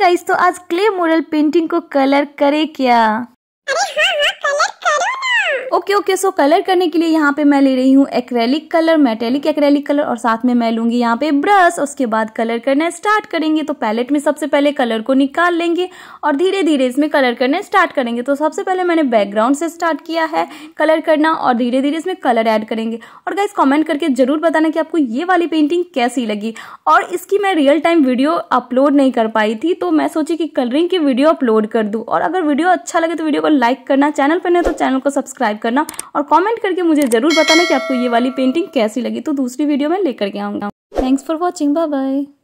guys तो आज clay model painting को कलर करे क्या ओके ओके सो कलर करने के लिए यहाँ पे मैं ले रही हूँ acrylic colour metallic acrylic colour और साथ में मैं लूंगी यहाँ पे ब्रश उसके बाद कलर करना स्टार्ट करेंगे तो पैलेट में सबसे पहले कलर को निकाल लेंगे और धीरे धीरे इसमें कलर करना स्टार्ट करेंगे तो सबसे पहले मैंने बैकग्राउंड से स्टार्ट किया है कलर करना और धीरे धीरे इसमें कलर ऐड करेंगे और गाइज कॉमेंट करके जरूर बताना कि आपको ये वाली पेंटिंग कैसी लगी और इसकी मैं रियल टाइम वीडियो अपलोड नहीं कर पाई थी तो मैं सोची कि कलरिंग की वीडियो अपलोड कर दूँ और अगर वीडियो अच्छा लगे तो वीडियो को लाइक करना चैनल पर नहीं तो चैनल को सब्सक्राइब करना और कॉमेंट करके मुझे ज़रूर बताना कि आपको ये वाली पेंटिंग कैसी लगी तो दूसरी वीडियो में लेकर के आऊंगा thanks for watching bye bye